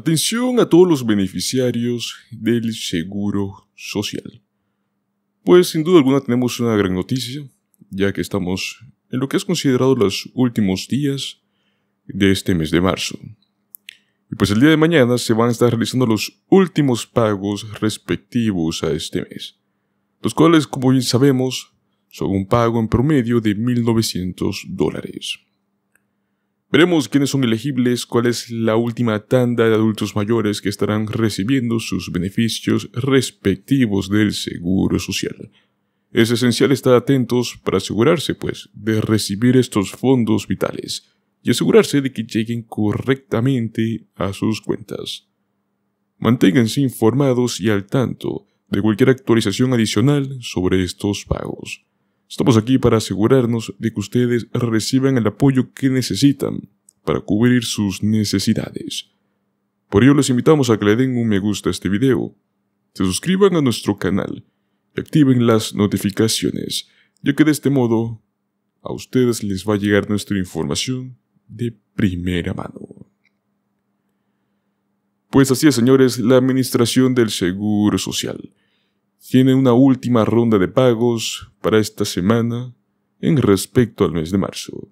Atención a todos los beneficiarios del Seguro Social. Pues sin duda alguna tenemos una gran noticia, ya que estamos en lo que es considerado los últimos días de este mes de marzo. Y pues el día de mañana se van a estar realizando los últimos pagos respectivos a este mes, los cuales, como bien sabemos, son un pago en promedio de 1.900 dólares. Veremos quiénes son elegibles, cuál es la última tanda de adultos mayores que estarán recibiendo sus beneficios respectivos del Seguro Social. Es esencial estar atentos para asegurarse, pues, de recibir estos fondos vitales y asegurarse de que lleguen correctamente a sus cuentas. Manténganse informados y al tanto de cualquier actualización adicional sobre estos pagos. Estamos aquí para asegurarnos de que ustedes reciban el apoyo que necesitan para cubrir sus necesidades. Por ello les invitamos a que le den un me gusta a este video, se suscriban a nuestro canal y activen las notificaciones, ya que de este modo a ustedes les va a llegar nuestra información de primera mano. Pues así es, señores, la administración del Seguro Social tiene una última ronda de pagos para esta semana en respecto al mes de marzo.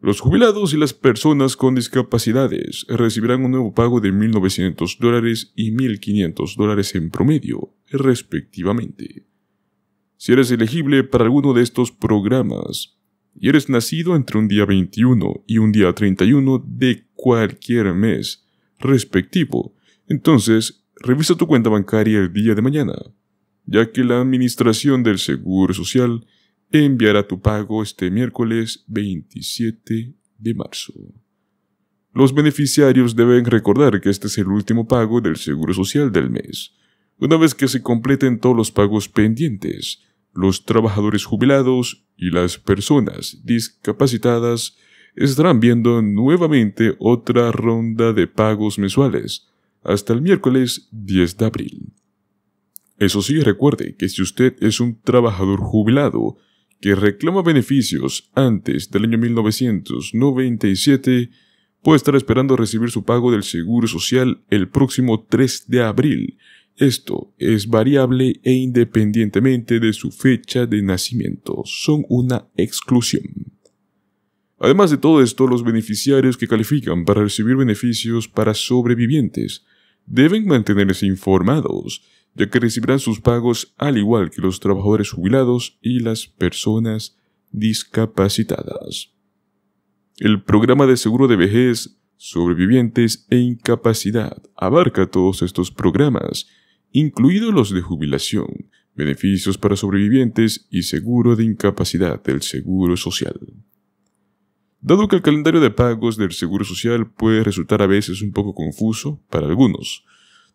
Los jubilados y las personas con discapacidades recibirán un nuevo pago de 1.900 dólares y 1.500 dólares en promedio, respectivamente. Si eres elegible para alguno de estos programas y eres nacido entre un día 21 y un día 31 de cualquier mes respectivo, entonces revisa tu cuenta bancaria el día de mañana ya que la Administración del Seguro Social enviará tu pago este miércoles 27 de marzo. Los beneficiarios deben recordar que este es el último pago del Seguro Social del mes. Una vez que se completen todos los pagos pendientes, los trabajadores jubilados y las personas discapacitadas estarán viendo nuevamente otra ronda de pagos mensuales hasta el miércoles 10 de abril. Eso sí, recuerde que si usted es un trabajador jubilado que reclama beneficios antes del año 1997, puede estar esperando recibir su pago del Seguro Social el próximo 3 de abril. Esto es variable e independientemente de su fecha de nacimiento. Son una exclusión. Además de todo esto, los beneficiarios que califican para recibir beneficios para sobrevivientes deben mantenerse informados ya que recibirán sus pagos al igual que los trabajadores jubilados y las personas discapacitadas. El programa de seguro de vejez, sobrevivientes e incapacidad abarca todos estos programas, incluidos los de jubilación, beneficios para sobrevivientes y seguro de incapacidad del Seguro Social. Dado que el calendario de pagos del Seguro Social puede resultar a veces un poco confuso para algunos,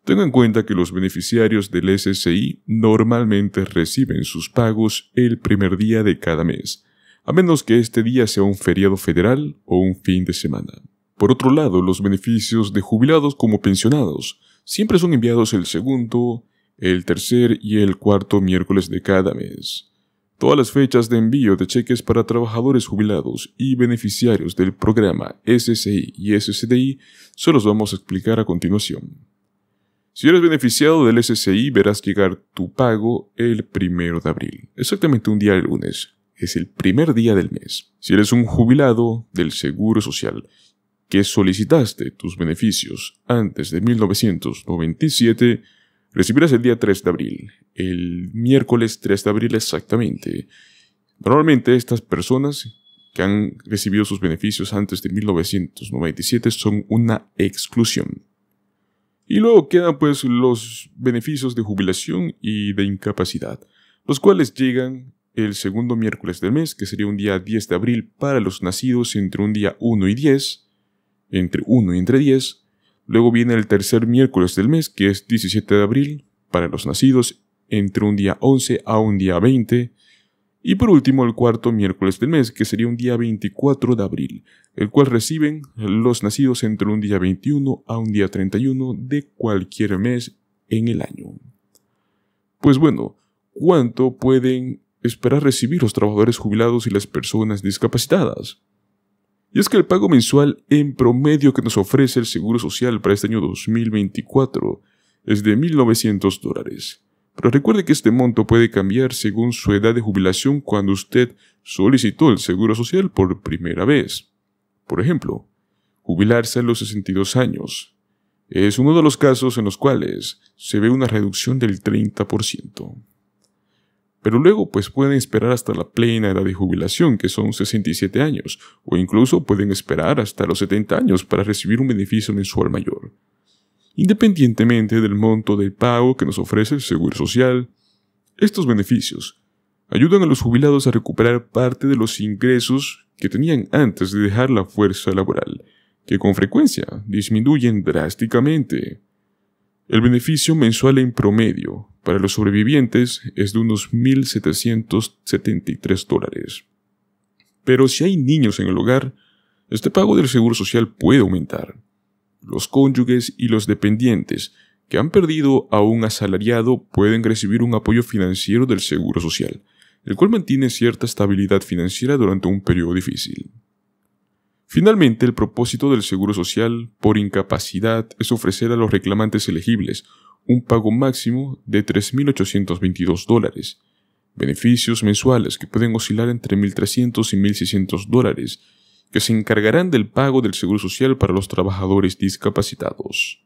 Tenga en cuenta que los beneficiarios del SSI normalmente reciben sus pagos el primer día de cada mes, a menos que este día sea un feriado federal o un fin de semana. Por otro lado, los beneficios de jubilados como pensionados siempre son enviados el segundo, el tercer y el cuarto miércoles de cada mes. Todas las fechas de envío de cheques para trabajadores jubilados y beneficiarios del programa SSI y SSDI se los vamos a explicar a continuación. Si eres beneficiado del SSI verás llegar tu pago el primero de abril, exactamente un día del lunes. Es el primer día del mes. Si eres un jubilado del Seguro Social que solicitaste tus beneficios antes de 1997, recibirás el día 3 de abril, el miércoles 3 de abril exactamente. Normalmente estas personas que han recibido sus beneficios antes de 1997 son una exclusión. Y luego quedan pues los beneficios de jubilación y de incapacidad, los cuales llegan el segundo miércoles del mes, que sería un día 10 de abril para los nacidos entre un día 1 y 10, entre 1 y entre 10. Luego viene el tercer miércoles del mes, que es 17 de abril para los nacidos entre un día 11 a un día 20. Y por último, el cuarto miércoles del mes, que sería un día 24 de abril, el cual reciben los nacidos entre un día 21 a un día 31 de cualquier mes en el año. Pues bueno, ¿cuánto pueden esperar recibir los trabajadores jubilados y las personas discapacitadas? Y es que el pago mensual en promedio que nos ofrece el Seguro Social para este año 2024 es de 1.900 dólares pero recuerde que este monto puede cambiar según su edad de jubilación cuando usted solicitó el seguro social por primera vez. Por ejemplo, jubilarse a los 62 años. Es uno de los casos en los cuales se ve una reducción del 30%. Pero luego pues pueden esperar hasta la plena edad de jubilación, que son 67 años, o incluso pueden esperar hasta los 70 años para recibir un beneficio mensual mayor. Independientemente del monto del pago que nos ofrece el Seguro Social, estos beneficios ayudan a los jubilados a recuperar parte de los ingresos que tenían antes de dejar la fuerza laboral, que con frecuencia disminuyen drásticamente. El beneficio mensual en promedio para los sobrevivientes es de unos 1.773 dólares. Pero si hay niños en el hogar, este pago del Seguro Social puede aumentar los cónyuges y los dependientes que han perdido a un asalariado pueden recibir un apoyo financiero del Seguro Social, el cual mantiene cierta estabilidad financiera durante un periodo difícil. Finalmente, el propósito del Seguro Social por incapacidad es ofrecer a los reclamantes elegibles un pago máximo de 3.822 dólares, beneficios mensuales que pueden oscilar entre 1.300 y 1.600 dólares, que se encargarán del pago del Seguro Social para los trabajadores discapacitados.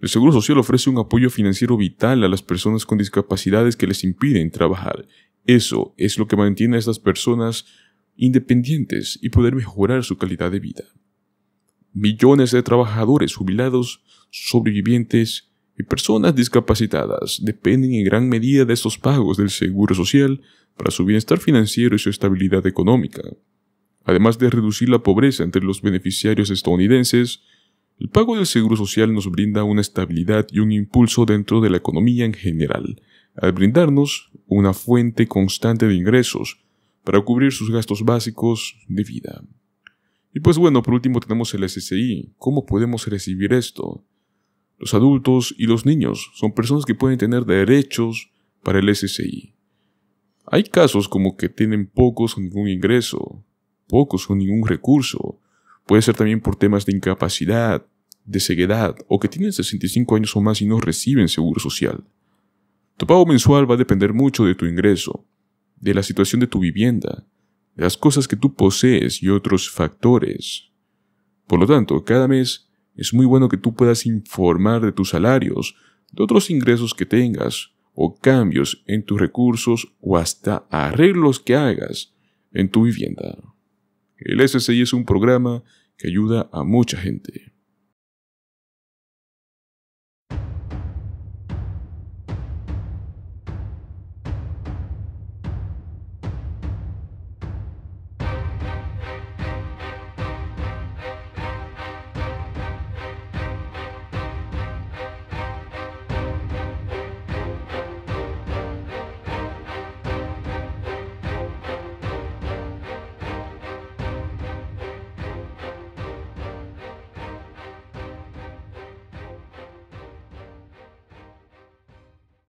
El Seguro Social ofrece un apoyo financiero vital a las personas con discapacidades que les impiden trabajar. Eso es lo que mantiene a estas personas independientes y poder mejorar su calidad de vida. Millones de trabajadores jubilados, sobrevivientes y personas discapacitadas dependen en gran medida de estos pagos del Seguro Social para su bienestar financiero y su estabilidad económica. Además de reducir la pobreza entre los beneficiarios estadounidenses, el pago del Seguro Social nos brinda una estabilidad y un impulso dentro de la economía en general, al brindarnos una fuente constante de ingresos para cubrir sus gastos básicos de vida. Y pues bueno, por último tenemos el SSI. ¿Cómo podemos recibir esto? Los adultos y los niños son personas que pueden tener derechos para el SSI. Hay casos como que tienen pocos o ningún ingreso, pocos o ningún recurso. Puede ser también por temas de incapacidad, de ceguedad o que tienen 65 años o más y no reciben seguro social. Tu pago mensual va a depender mucho de tu ingreso, de la situación de tu vivienda, de las cosas que tú posees y otros factores. Por lo tanto, cada mes es muy bueno que tú puedas informar de tus salarios, de otros ingresos que tengas, o cambios en tus recursos o hasta arreglos que hagas en tu vivienda. El SSI es un programa que ayuda a mucha gente.